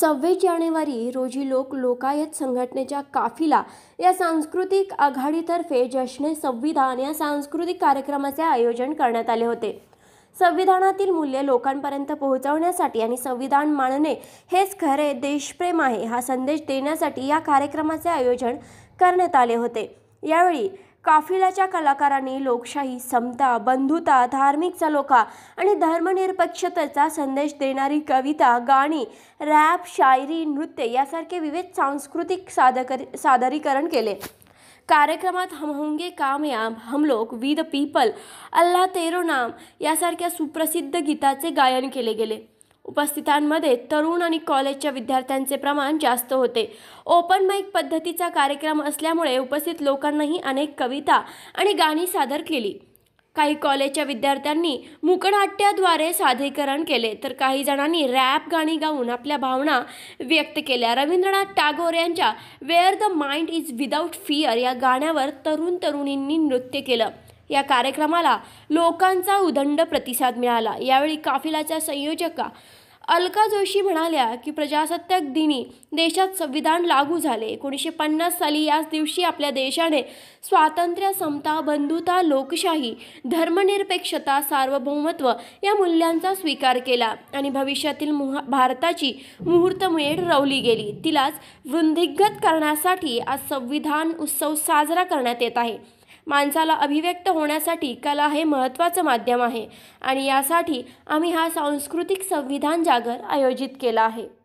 सव्वीस जानेवारी रोजी लोक लोकायत संघटनेच्या काफिला या सांस्कृतिक आघाडीतर्फे जश्ने संविधान या सांस्कृतिक कार्यक्रमाचे आयोजन करण्यात आले होते संविधानातील मूल्य लोकांपर्यंत पोहोचवण्यासाठी आणि संविधान मानणे हेच खरे देशप्रेम आहे हा संदेश देण्यासाठी या कार्यक्रमाचे आयोजन करण्यात आले होते यावेळी काफिलाच्या कलाकारांनी लोकशाही समता बंधुता धार्मिक चलोखा आणि धर्मनिरपेक्षतेचा संदेश देणारी कविता गाणी रॅप शायरी नृत्य यासारखे विविध सांस्कृतिक सादकर सादरीकरण केले कार्यक्रमात हम होंगे कामयाब हम लोक वी द पीपल अल्ला तेरो नाम यासारख्या सुप्रसिद्ध गीताचे गायन केले गेले उपस्थितांमध्ये तरुण आणि कॉलेजच्या विद्यार्थ्यांचे प्रमाण जास्त होते ओपन माईक पद्धतीचा कार्यक्रम असल्यामुळे उपस्थित लोकांनाही अनेक कविता आणि गाणी सादर केली काही कॉलेजच्या विद्यार्थ्यांनी मुकनाट्याद्वारे सादरीकरण केले तर काही जणांनी रॅप गाणी गाऊन आपल्या भावना व्यक्त केल्या रवींद्रनाथ टागोर यांच्या where the mind is without fear या गाण्यावर तरुण तरुणींनी नृत्य केलं या कार्यक्रमाला लोकांचा उदंड प्रतिसाद मिळाला यावेळी काफिलाच्या संयोजका अलका जोशी म्हणाल्या की प्रजासत्ताक दिनी देशात संविधान लागू झाले एकोणीसशे पन्नास साली याच दिवशी आपल्या देशाने स्वातंत्र्य समता बंधुता लोकशाही धर्मनिरपेक्षता सार्वभौमत्व या मूल्यांचा स्वीकार केला आणि भविष्यातील मुहा भारताची मुहूर्तमेढ रवली गेली तिलाच वृंदिगत करण्यासाठी आज संविधान उत्सव साजरा करण्यात येत आहे माणसाला अभिव्यक्त होण्यासाठी कला हे महत्त्वाचं माध्यम आहे आणि यासाठी आम्ही हा सांस्कृतिक संविधान जागर आयोजित केला आहे